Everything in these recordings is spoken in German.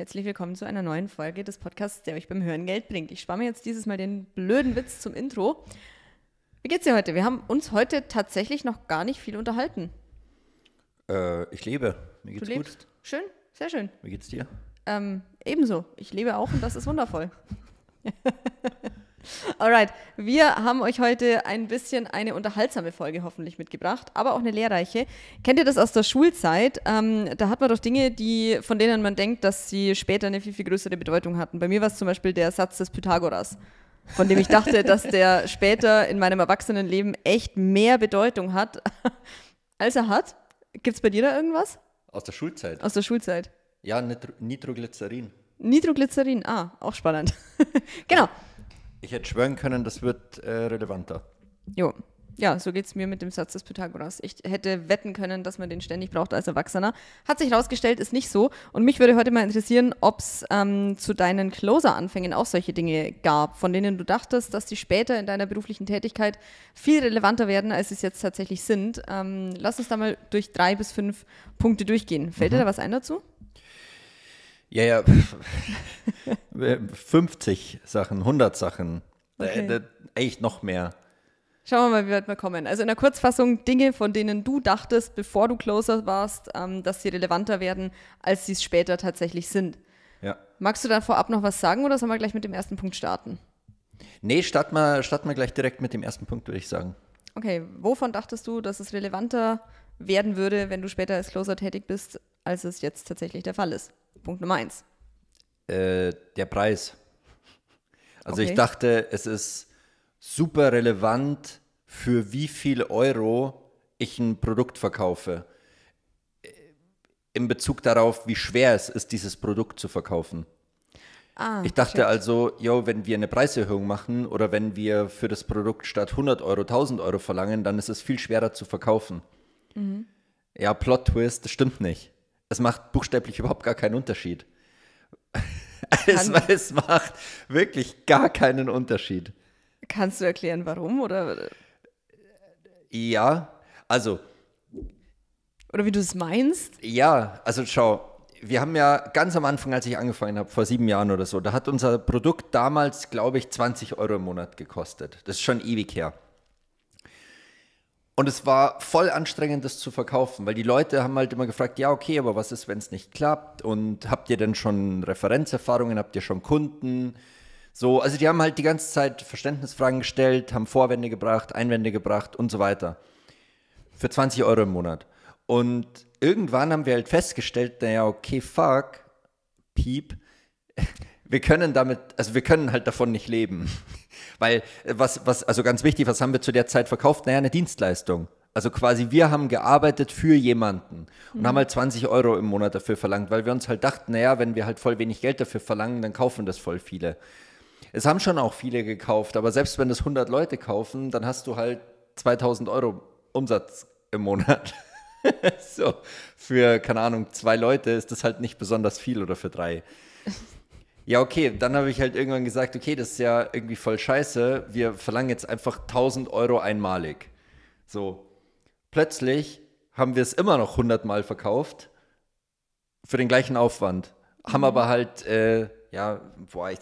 Herzlich willkommen zu einer neuen Folge des Podcasts, der euch beim Hören Geld bringt. Ich spare mir jetzt dieses Mal den blöden Witz zum Intro. Wie geht's dir heute? Wir haben uns heute tatsächlich noch gar nicht viel unterhalten. Äh, ich lebe. Mir geht's du lebst. gut. Schön, sehr schön. Wie geht's dir? Ähm, ebenso. Ich lebe auch und das ist wundervoll. Alright, wir haben euch heute ein bisschen eine unterhaltsame Folge hoffentlich mitgebracht, aber auch eine lehrreiche. Kennt ihr das aus der Schulzeit? Ähm, da hat man doch Dinge, die, von denen man denkt, dass sie später eine viel, viel größere Bedeutung hatten. Bei mir war es zum Beispiel der Satz des Pythagoras, von dem ich dachte, dass der später in meinem Erwachsenenleben echt mehr Bedeutung hat, als er hat. Gibt es bei dir da irgendwas? Aus der Schulzeit. Aus der Schulzeit. Ja, Nitro Nitroglycerin. Nitroglycerin, ah, auch spannend. genau. Ich hätte schwören können, das wird äh, relevanter. Jo. Ja, so geht es mir mit dem Satz des Pythagoras. Ich hätte wetten können, dass man den ständig braucht als Erwachsener. Hat sich herausgestellt, ist nicht so. Und mich würde heute mal interessieren, ob es ähm, zu deinen Closer-Anfängen auch solche Dinge gab, von denen du dachtest, dass die später in deiner beruflichen Tätigkeit viel relevanter werden, als sie es jetzt tatsächlich sind. Ähm, lass uns da mal durch drei bis fünf Punkte durchgehen. Fällt mhm. dir da was ein dazu? Ja, ja. 50 äh, Sachen, 100 Sachen. Äh, okay. Äh, echt noch mehr. Schauen wir mal, wie weit wir kommen. Also in der Kurzfassung Dinge, von denen du dachtest, bevor du Closer warst, ähm, dass sie relevanter werden, als sie es später tatsächlich sind. Ja. Magst du da vorab noch was sagen oder sollen wir gleich mit dem ersten Punkt starten? Nee, starten wir, starten wir gleich direkt mit dem ersten Punkt, würde ich sagen. Okay, wovon dachtest du, dass es relevanter werden würde, wenn du später als Closer tätig bist, als es jetzt tatsächlich der Fall ist? Punkt Nummer eins. Äh, der Preis. Also okay. ich dachte, es ist super relevant, für wie viel Euro ich ein Produkt verkaufe. Äh, in Bezug darauf, wie schwer es ist, dieses Produkt zu verkaufen. Ah, ich dachte shit. also, yo, wenn wir eine Preiserhöhung machen oder wenn wir für das Produkt statt 100 Euro 1000 Euro verlangen, dann ist es viel schwerer zu verkaufen. Mhm. Ja, Plot Twist, das stimmt nicht es macht buchstäblich überhaupt gar keinen Unterschied. Es, es, macht wirklich gar keinen Unterschied. Kannst du erklären, warum? Oder? Ja, also. Oder wie du es meinst? Ja, also schau, wir haben ja ganz am Anfang, als ich angefangen habe, vor sieben Jahren oder so, da hat unser Produkt damals, glaube ich, 20 Euro im Monat gekostet. Das ist schon ewig her. Und es war voll anstrengend, das zu verkaufen, weil die Leute haben halt immer gefragt, ja, okay, aber was ist, wenn es nicht klappt? Und habt ihr denn schon Referenzerfahrungen? Habt ihr schon Kunden? So, also die haben halt die ganze Zeit Verständnisfragen gestellt, haben Vorwände gebracht, Einwände gebracht und so weiter. Für 20 Euro im Monat. Und irgendwann haben wir halt festgestellt, naja, okay, fuck, piep wir können damit, also wir können halt davon nicht leben. Weil, äh, was, was, also ganz wichtig, was haben wir zu der Zeit verkauft? Naja, eine Dienstleistung. Also quasi, wir haben gearbeitet für jemanden und mhm. haben halt 20 Euro im Monat dafür verlangt, weil wir uns halt dachten, naja, wenn wir halt voll wenig Geld dafür verlangen, dann kaufen das voll viele. Es haben schon auch viele gekauft, aber selbst wenn das 100 Leute kaufen, dann hast du halt 2000 Euro Umsatz im Monat. so, für, keine Ahnung, zwei Leute ist das halt nicht besonders viel oder für drei ja, okay, dann habe ich halt irgendwann gesagt, okay, das ist ja irgendwie voll scheiße, wir verlangen jetzt einfach 1000 Euro einmalig. So, plötzlich haben wir es immer noch 100 Mal verkauft für den gleichen Aufwand, mhm. haben aber halt, äh, ja, boah, ich,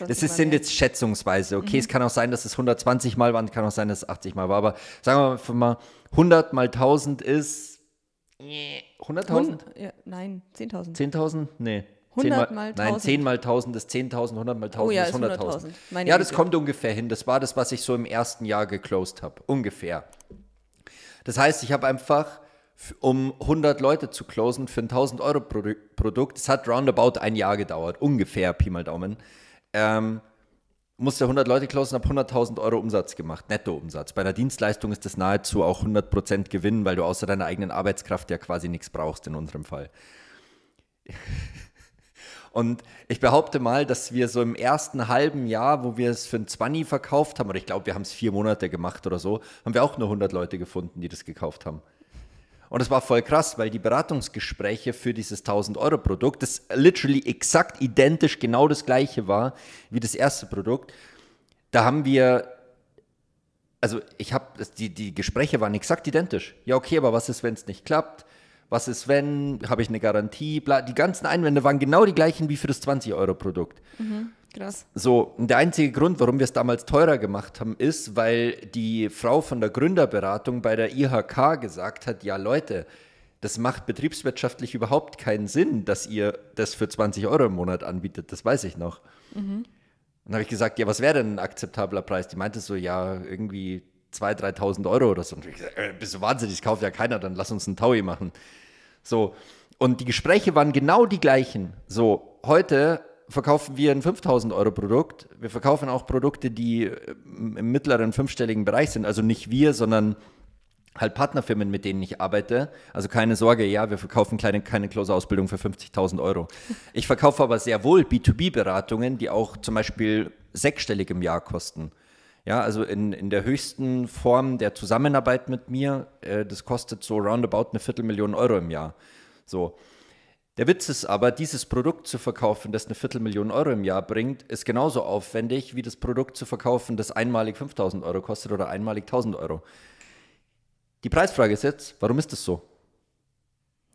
das ist, sind jetzt schätzungsweise, okay, mhm. es kann auch sein, dass es 120 Mal waren, kann auch sein, dass es 80 Mal war, aber sagen wir mal, 100 mal 1000 ist 100.000? Ja, nein, 10.000. 10.000? Nee. 100 mal 1000. Nein, 10 mal 1000 ist 10.000, 100 mal 1000 oh, ja, ist 100.000. 100 ja, das kommt ungefähr hin. Das war das, was ich so im ersten Jahr geclosed habe. Ungefähr. Das heißt, ich habe einfach, um 100 Leute zu closen für ein 1000-Euro-Produkt, es hat roundabout ein Jahr gedauert. Ungefähr, Pi mal Daumen. Ähm, musste 100 Leute closen, habe 100.000 Euro Umsatz gemacht, Nettoumsatz. Bei einer Dienstleistung ist das nahezu auch 100% Gewinn, weil du außer deiner eigenen Arbeitskraft ja quasi nichts brauchst in unserem Fall. Und ich behaupte mal, dass wir so im ersten halben Jahr, wo wir es für ein 20 verkauft haben, oder ich glaube, wir haben es vier Monate gemacht oder so, haben wir auch nur 100 Leute gefunden, die das gekauft haben. Und das war voll krass, weil die Beratungsgespräche für dieses 1000-Euro-Produkt, das literally exakt identisch genau das gleiche war wie das erste Produkt, da haben wir, also ich habe, die, die Gespräche waren exakt identisch. Ja, okay, aber was ist, wenn es nicht klappt? was ist wenn, habe ich eine Garantie, bla. Die ganzen Einwände waren genau die gleichen wie für das 20-Euro-Produkt. Mhm. Krass. So, und der einzige Grund, warum wir es damals teurer gemacht haben, ist, weil die Frau von der Gründerberatung bei der IHK gesagt hat, ja Leute, das macht betriebswirtschaftlich überhaupt keinen Sinn, dass ihr das für 20 Euro im Monat anbietet, das weiß ich noch. Mhm. Und habe ich gesagt, ja, was wäre denn ein akzeptabler Preis? Die meinte so, ja, irgendwie 2.000, 3.000 Euro oder so. Und ich gesagt, äh, bist du wahnsinnig, das kauft ja keiner, dann lass uns einen Taui machen. So. Und die Gespräche waren genau die gleichen. So, heute verkaufen wir ein 5000 Euro Produkt. Wir verkaufen auch Produkte, die ähm, im mittleren fünfstelligen Bereich sind. Also nicht wir, sondern halt Partnerfirmen, mit denen ich arbeite. Also keine Sorge, ja, wir verkaufen kleine, keine Closer-Ausbildung für 50.000 Euro. Ich verkaufe aber sehr wohl B2B-Beratungen, die auch zum Beispiel sechsstellig im Jahr kosten. Ja, also in, in der höchsten Form der Zusammenarbeit mit mir, äh, das kostet so roundabout eine Viertelmillion Euro im Jahr. So. Der Witz ist aber, dieses Produkt zu verkaufen, das eine Viertelmillion Euro im Jahr bringt, ist genauso aufwendig, wie das Produkt zu verkaufen, das einmalig 5000 Euro kostet oder einmalig 1000 Euro. Die Preisfrage ist jetzt, warum ist das so?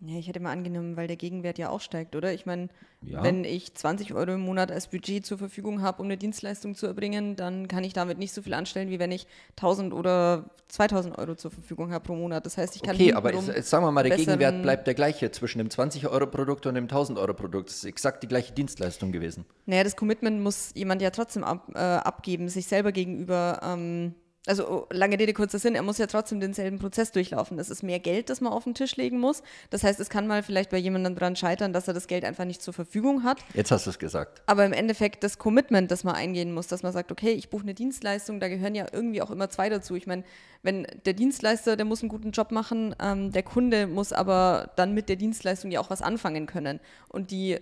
Ja, ich hätte mal angenommen, weil der Gegenwert ja auch steigt, oder? Ich meine, ja. wenn ich 20 Euro im Monat als Budget zur Verfügung habe, um eine Dienstleistung zu erbringen, dann kann ich damit nicht so viel anstellen, wie wenn ich 1000 oder 2000 Euro zur Verfügung habe pro Monat. Das heißt, ich kann. Okay, aber jetzt, sagen wir mal, der Gegenwert bleibt der gleiche zwischen dem 20-Euro-Produkt und dem 1000-Euro-Produkt. Das ist exakt die gleiche Dienstleistung gewesen. Naja, das Commitment muss jemand ja trotzdem ab, äh, abgeben, sich selber gegenüber. Ähm, also oh, lange Rede, kurzer Sinn, er muss ja trotzdem denselben Prozess durchlaufen. Das ist mehr Geld, das man auf den Tisch legen muss. Das heißt, es kann mal vielleicht bei jemandem daran scheitern, dass er das Geld einfach nicht zur Verfügung hat. Jetzt hast du es gesagt. Aber im Endeffekt das Commitment, das man eingehen muss, dass man sagt, okay, ich buche eine Dienstleistung, da gehören ja irgendwie auch immer zwei dazu. Ich meine, wenn der Dienstleister, der muss einen guten Job machen, ähm, der Kunde muss aber dann mit der Dienstleistung ja auch was anfangen können. Und die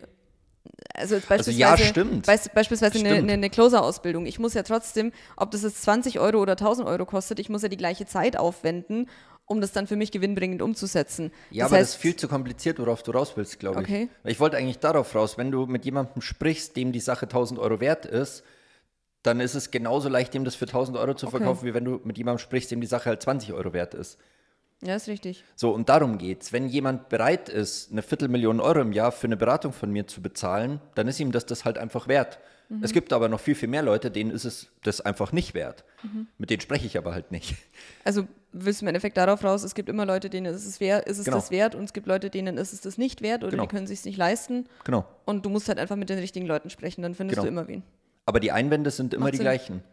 also, beispielsweise, also ja, stimmt. Weißt, beispielsweise stimmt. eine, eine Closer-Ausbildung. Ich muss ja trotzdem, ob das jetzt 20 Euro oder 1000 Euro kostet, ich muss ja die gleiche Zeit aufwenden, um das dann für mich gewinnbringend umzusetzen. Ja, das aber heißt, das ist viel zu kompliziert, worauf du raus willst, glaube ich. Okay. Ich wollte eigentlich darauf raus, wenn du mit jemandem sprichst, dem die Sache 1000 Euro wert ist, dann ist es genauso leicht, dem das für 1000 Euro zu okay. verkaufen, wie wenn du mit jemandem sprichst, dem die Sache halt 20 Euro wert ist. Ja, ist richtig. So, und darum geht's. Wenn jemand bereit ist, eine Viertelmillion Euro im Jahr für eine Beratung von mir zu bezahlen, dann ist ihm das das halt einfach wert. Mhm. Es gibt aber noch viel, viel mehr Leute, denen ist es das einfach nicht wert. Mhm. Mit denen spreche ich aber halt nicht. Also willst du im Endeffekt darauf raus, es gibt immer Leute, denen ist es, wert, ist es genau. das wert und es gibt Leute, denen ist es das nicht wert oder genau. die können es sich nicht leisten. Genau. Und du musst halt einfach mit den richtigen Leuten sprechen, dann findest genau. du immer wen. Aber die Einwände sind immer Macht die Sinn. gleichen.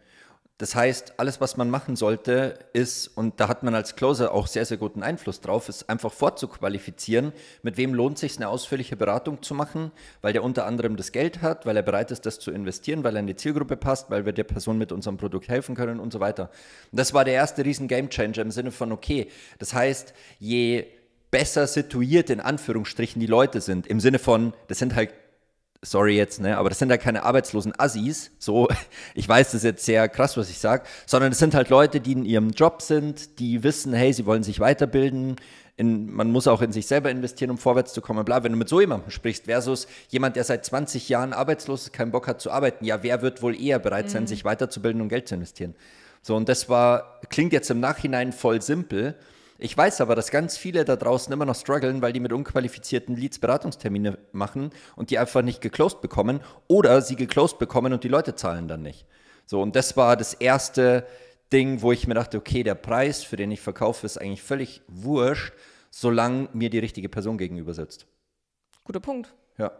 Das heißt, alles, was man machen sollte, ist, und da hat man als Closer auch sehr, sehr guten Einfluss drauf, ist einfach vorzuqualifizieren, mit wem lohnt sich eine ausführliche Beratung zu machen, weil der unter anderem das Geld hat, weil er bereit ist, das zu investieren, weil er in die Zielgruppe passt, weil wir der Person mit unserem Produkt helfen können und so weiter. Und das war der erste riesen Gamechanger im Sinne von, okay, das heißt, je besser situiert in Anführungsstrichen die Leute sind, im Sinne von, das sind halt sorry jetzt, ne, aber das sind ja halt keine arbeitslosen Assis, so, ich weiß, das ist jetzt sehr krass, was ich sage, sondern es sind halt Leute, die in ihrem Job sind, die wissen, hey, sie wollen sich weiterbilden, in, man muss auch in sich selber investieren, um vorwärts zu kommen, bla, wenn du mit so jemandem sprichst, versus jemand, der seit 20 Jahren arbeitslos ist, keinen Bock hat zu arbeiten, ja, wer wird wohl eher bereit sein, mhm. sich weiterzubilden und Geld zu investieren? So, und das war, klingt jetzt im Nachhinein voll simpel, ich weiß aber, dass ganz viele da draußen immer noch strugglen, weil die mit unqualifizierten Leads Beratungstermine machen und die einfach nicht geclosed bekommen oder sie geclosed bekommen und die Leute zahlen dann nicht. So, und das war das erste Ding, wo ich mir dachte, okay, der Preis, für den ich verkaufe, ist eigentlich völlig wurscht, solange mir die richtige Person gegenüber sitzt. Guter Punkt. Ja.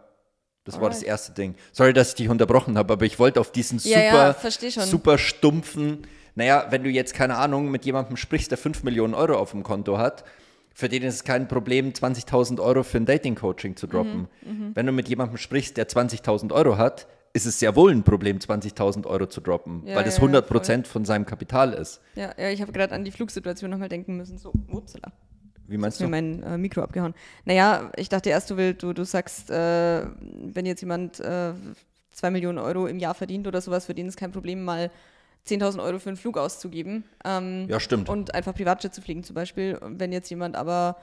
Das Alright. war das erste Ding. Sorry, dass ich dich unterbrochen habe, aber ich wollte auf diesen super, ja, ja, super stumpfen naja, wenn du jetzt, keine Ahnung, mit jemandem sprichst, der 5 Millionen Euro auf dem Konto hat, für den ist es kein Problem, 20.000 Euro für ein Dating-Coaching zu droppen. Mhm, mhm. wenn du mit jemandem sprichst, der 20.000 Euro hat, ist es sehr wohl ein Problem, 20.000 Euro zu droppen, ja, weil das 100 Prozent von seinem Kapital ist. Ja, ja ich habe gerade an die Flugsituation nochmal denken müssen. So, upsala. Wie meinst du? Ich mir mein äh, Mikro abgehauen. Naja, ich dachte erst, du willst, du, du sagst, äh, wenn jetzt jemand äh, 2 Millionen Euro im Jahr verdient oder sowas, für den ist kein Problem, mal 10.000 Euro für einen Flug auszugeben. Ähm, ja, stimmt. Und einfach Privatjet zu fliegen zum Beispiel. Wenn jetzt jemand aber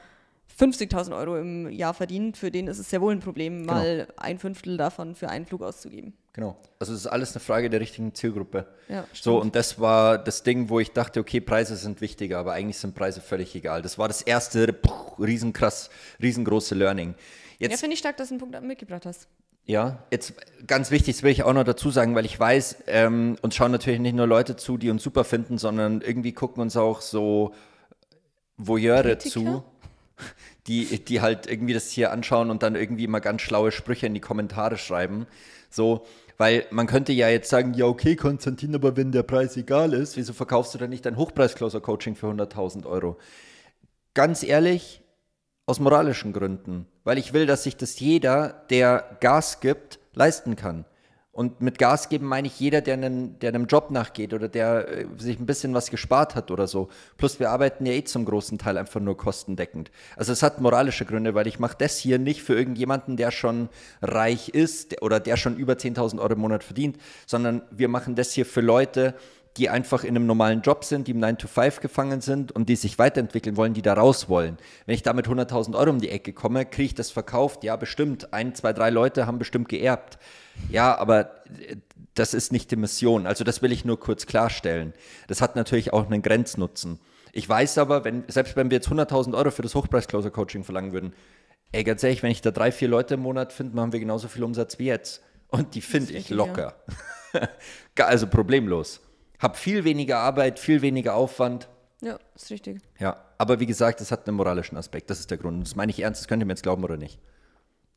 50.000 Euro im Jahr verdient, für den ist es sehr wohl ein Problem, genau. mal ein Fünftel davon für einen Flug auszugeben. Genau. Also es ist alles eine Frage der richtigen Zielgruppe. Ja, stimmt. so, und das war das Ding, wo ich dachte, okay, Preise sind wichtiger, aber eigentlich sind Preise völlig egal. Das war das erste puh, riesenkrass, riesengroße Learning. Jetzt, ja, finde ich stark, dass du einen Punkt mitgebracht hast. Ja, jetzt ganz wichtig, das will ich auch noch dazu sagen, weil ich weiß, ähm, uns schauen natürlich nicht nur Leute zu, die uns super finden, sondern irgendwie gucken uns auch so Voyeure zu, die, die halt irgendwie das hier anschauen und dann irgendwie immer ganz schlaue Sprüche in die Kommentare schreiben. So, weil man könnte ja jetzt sagen, ja okay, Konstantin, aber wenn der Preis egal ist, wieso verkaufst du dann nicht dein hochpreis closer coaching für 100.000 Euro? Ganz ehrlich, aus moralischen Gründen. Weil ich will, dass sich das jeder, der Gas gibt, leisten kann. Und mit Gas geben meine ich jeder, der einem, der einem Job nachgeht oder der äh, sich ein bisschen was gespart hat oder so. Plus wir arbeiten ja eh zum großen Teil einfach nur kostendeckend. Also es hat moralische Gründe, weil ich mache das hier nicht für irgendjemanden, der schon reich ist oder der schon über 10.000 Euro im Monat verdient, sondern wir machen das hier für Leute, die einfach in einem normalen Job sind, die im 9-to-5 gefangen sind und die sich weiterentwickeln wollen, die da raus wollen. Wenn ich da mit 100.000 Euro um die Ecke komme, kriege ich das verkauft? Ja, bestimmt. Ein, zwei, drei Leute haben bestimmt geerbt. Ja, aber äh, das ist nicht die Mission. Also das will ich nur kurz klarstellen. Das hat natürlich auch einen Grenznutzen. Ich weiß aber, wenn, selbst wenn wir jetzt 100.000 Euro für das Hochpreis-Closer-Coaching verlangen würden, ey, ganz ehrlich, wenn ich da drei, vier Leute im Monat finde, machen wir genauso viel Umsatz wie jetzt. Und die finde ich locker. Ja. also problemlos habe viel weniger Arbeit, viel weniger Aufwand. Ja, ist richtig. Ja, aber wie gesagt, es hat einen moralischen Aspekt. Das ist der Grund. das meine ich ernst, das könnt ihr mir jetzt glauben oder nicht.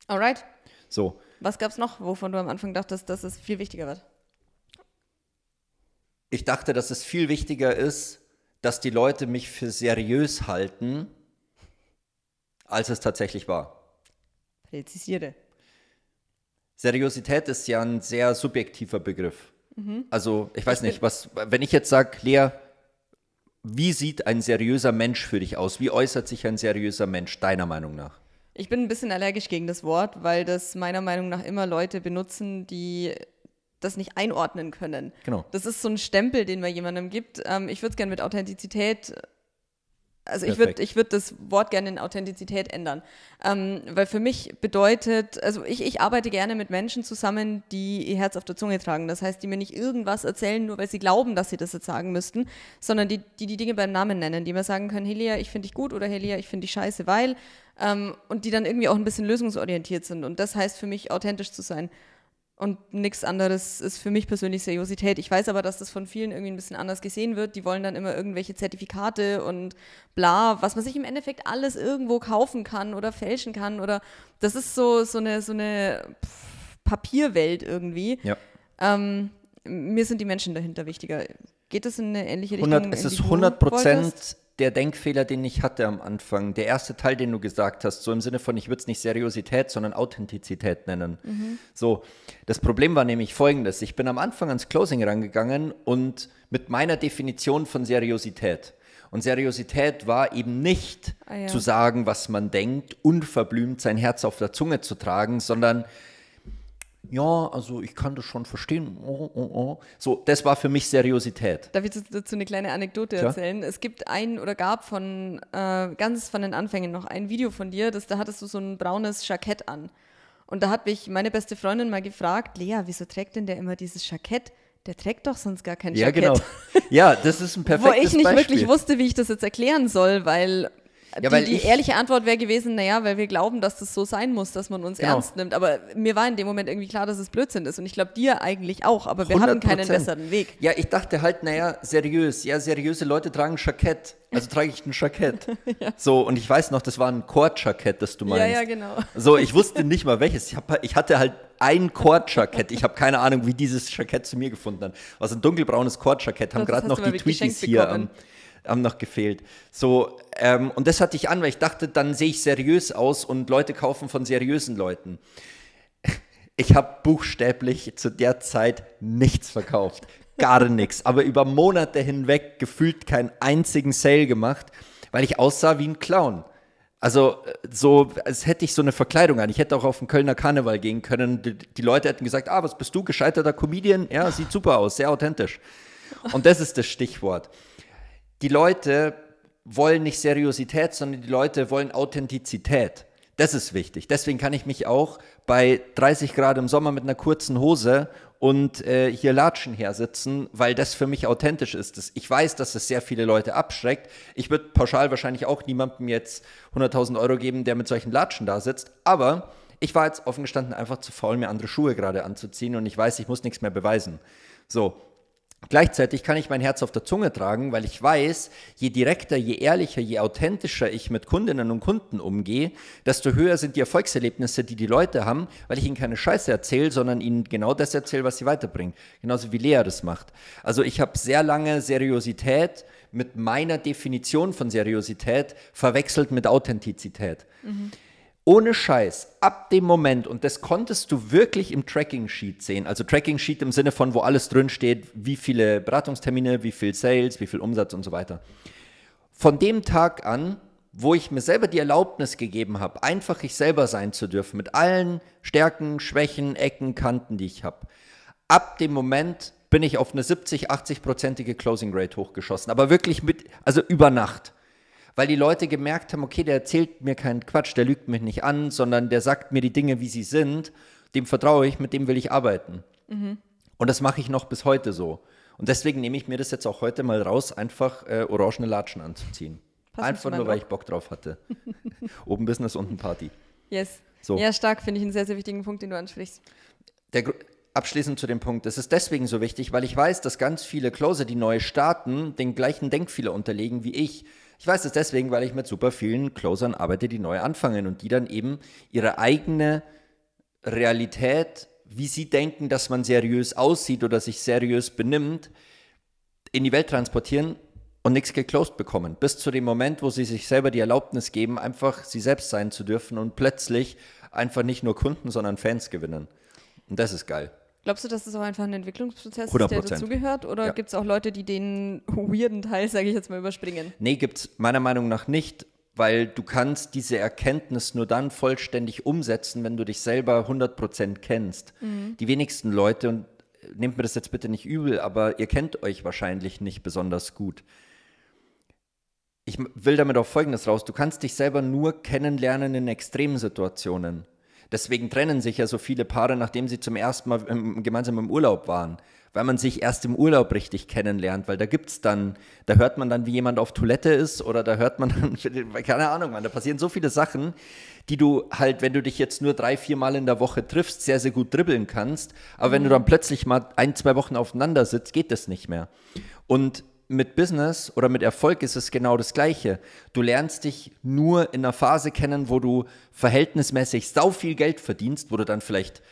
Alright. So. Was gab es noch, wovon du am Anfang dachtest, dass es viel wichtiger wird? Ich dachte, dass es viel wichtiger ist, dass die Leute mich für seriös halten, als es tatsächlich war. Präzisiere. Seriosität ist ja ein sehr subjektiver Begriff. Mhm. Also, ich weiß nicht, was, wenn ich jetzt sage, Lea, wie sieht ein seriöser Mensch für dich aus? Wie äußert sich ein seriöser Mensch deiner Meinung nach? Ich bin ein bisschen allergisch gegen das Wort, weil das meiner Meinung nach immer Leute benutzen, die das nicht einordnen können. Genau. Das ist so ein Stempel, den man jemandem gibt. Ähm, ich würde es gerne mit Authentizität also ich würde ich würd das Wort gerne in Authentizität ändern. Ähm, weil für mich bedeutet, also ich, ich arbeite gerne mit Menschen zusammen, die ihr Herz auf der Zunge tragen. Das heißt, die mir nicht irgendwas erzählen, nur weil sie glauben, dass sie das jetzt sagen müssten, sondern die die, die Dinge beim Namen nennen, die mir sagen können, Helia, ich finde dich gut oder Helia, ich finde dich scheiße, weil. Ähm, und die dann irgendwie auch ein bisschen lösungsorientiert sind. Und das heißt für mich, authentisch zu sein und nichts anderes ist für mich persönlich Seriosität. Ich weiß aber, dass das von vielen irgendwie ein bisschen anders gesehen wird. Die wollen dann immer irgendwelche Zertifikate und bla, was man sich im Endeffekt alles irgendwo kaufen kann oder fälschen kann oder das ist so, so eine, so eine Papierwelt irgendwie. Ja. Ähm, mir sind die Menschen dahinter wichtiger. Geht das in eine ähnliche 100, Richtung? Es ist 100 Prozent der Denkfehler, den ich hatte am Anfang, der erste Teil, den du gesagt hast, so im Sinne von, ich würde es nicht Seriosität, sondern Authentizität nennen. Mhm. So, das Problem war nämlich folgendes: Ich bin am Anfang ans Closing rangegangen und mit meiner Definition von Seriosität. Und Seriosität war eben nicht ah, ja. zu sagen, was man denkt, unverblümt sein Herz auf der Zunge zu tragen, sondern ja, also ich kann das schon verstehen. Oh, oh, oh. So, das war für mich Seriosität. Darf ich dazu eine kleine Anekdote Klar? erzählen? Es gibt ein oder gab von äh, ganz von den Anfängen noch ein Video von dir, das, da hattest du so ein braunes Jackett an. Und da hat mich meine beste Freundin mal gefragt, Lea, wieso trägt denn der immer dieses Jackett? Der trägt doch sonst gar kein Jackett. Ja, genau. Ja, das ist ein perfektes Beispiel. Wo ich nicht Beispiel. wirklich wusste, wie ich das jetzt erklären soll, weil ja, die, die ehrliche Antwort wäre gewesen, naja, weil wir glauben, dass das so sein muss, dass man uns genau. ernst nimmt. Aber mir war in dem Moment irgendwie klar, dass es Blödsinn ist. Und ich glaube dir eigentlich auch, aber wir 100%. hatten keinen besseren Weg. Ja, ich dachte halt, naja, seriös. Ja, seriöse Leute tragen Jackett. Also trage ich ein Jackett. ja. So, und ich weiß noch, das war ein Kord-Jackett, das du meinst. Ja, ja, genau. So, ich wusste nicht mal welches. Ich, hab, ich hatte halt ein Kord-Jackett. Ich habe keine Ahnung, wie dieses Jackett zu mir gefunden hat. Was also ein dunkelbraunes Kord-Jackett haben gerade noch die Tweeties hier. Bekommen haben noch gefehlt. So, ähm, und das hatte ich an, weil ich dachte, dann sehe ich seriös aus und Leute kaufen von seriösen Leuten. Ich habe buchstäblich zu der Zeit nichts verkauft. Gar nichts. Aber über Monate hinweg gefühlt keinen einzigen Sale gemacht, weil ich aussah wie ein Clown. Also äh, so, als hätte ich so eine Verkleidung an. Ich hätte auch auf den Kölner Karneval gehen können. Die, die Leute hätten gesagt, ah, was bist du, gescheiterter Comedian? Ja, sieht super aus, sehr authentisch. Und das ist das Stichwort die Leute wollen nicht Seriosität, sondern die Leute wollen Authentizität. Das ist wichtig. Deswegen kann ich mich auch bei 30 Grad im Sommer mit einer kurzen Hose und äh, hier Latschen hersitzen, weil das für mich authentisch ist. Ich weiß, dass das sehr viele Leute abschreckt. Ich würde pauschal wahrscheinlich auch niemandem jetzt 100.000 Euro geben, der mit solchen Latschen da sitzt. Aber ich war jetzt offen gestanden einfach zu faul, mir andere Schuhe gerade anzuziehen und ich weiß, ich muss nichts mehr beweisen. So, Gleichzeitig kann ich mein Herz auf der Zunge tragen, weil ich weiß, je direkter, je ehrlicher, je authentischer ich mit Kundinnen und Kunden umgehe, desto höher sind die Erfolgserlebnisse, die die Leute haben, weil ich ihnen keine Scheiße erzähle, sondern ihnen genau das erzähle, was sie weiterbringen. Genauso wie Lea das macht. Also ich habe sehr lange Seriosität mit meiner Definition von Seriosität verwechselt mit Authentizität. Mhm ohne Scheiß, ab dem Moment, und das konntest du wirklich im Tracking-Sheet sehen, also Tracking-Sheet im Sinne von, wo alles drin steht, wie viele Beratungstermine, wie viel Sales, wie viel Umsatz und so weiter. Von dem Tag an, wo ich mir selber die Erlaubnis gegeben habe, einfach ich selber sein zu dürfen, mit allen Stärken, Schwächen, Ecken, Kanten, die ich habe, ab dem Moment bin ich auf eine 70, 80-prozentige Closing Rate hochgeschossen, aber wirklich mit, also über Nacht weil die Leute gemerkt haben, okay, der erzählt mir keinen Quatsch, der lügt mich nicht an, sondern der sagt mir die Dinge, wie sie sind, dem vertraue ich, mit dem will ich arbeiten. Mhm. Und das mache ich noch bis heute so. Und deswegen nehme ich mir das jetzt auch heute mal raus, einfach äh, orangene Latschen anzuziehen. Passend einfach nur, weil ich Bock drauf hatte. Oben Business, unten Party. Yes. So. Ja, stark finde ich einen sehr, sehr wichtigen Punkt, den du ansprichst. Der, abschließend zu dem Punkt, es ist deswegen so wichtig, weil ich weiß, dass ganz viele Closer, die neu starten, den gleichen Denkfehler unterlegen wie ich. Ich weiß das deswegen, weil ich mit super vielen Closern arbeite, die neu anfangen und die dann eben ihre eigene Realität, wie sie denken, dass man seriös aussieht oder sich seriös benimmt, in die Welt transportieren und nichts geclosed bekommen. Bis zu dem Moment, wo sie sich selber die Erlaubnis geben, einfach sie selbst sein zu dürfen und plötzlich einfach nicht nur Kunden, sondern Fans gewinnen. Und das ist geil. Glaubst du, dass das auch einfach ein Entwicklungsprozess ist, der dazugehört? Oder ja. gibt es auch Leute, die den weirden Teil, sage ich jetzt mal, überspringen? Nee, gibt es meiner Meinung nach nicht, weil du kannst diese Erkenntnis nur dann vollständig umsetzen, wenn du dich selber 100% kennst. Mhm. Die wenigsten Leute, und äh, nehmt mir das jetzt bitte nicht übel, aber ihr kennt euch wahrscheinlich nicht besonders gut. Ich will damit auch Folgendes raus. Du kannst dich selber nur kennenlernen in Extremsituationen. Deswegen trennen sich ja so viele Paare, nachdem sie zum ersten Mal im, ähm, gemeinsam im Urlaub waren. Weil man sich erst im Urlaub richtig kennenlernt, weil da gibt's dann, da hört man dann, wie jemand auf Toilette ist oder da hört man dann, keine Ahnung, man, da passieren so viele Sachen, die du halt, wenn du dich jetzt nur drei, vier Mal in der Woche triffst, sehr, sehr gut dribbeln kannst. Aber mhm. wenn du mhm. dann plötzlich mal ein, zwei Wochen aufeinander sitzt, geht das nicht mehr. Und mit Business oder mit Erfolg ist es genau das Gleiche. Du lernst dich nur in einer Phase kennen, wo du verhältnismäßig sau viel Geld verdienst, wo du dann vielleicht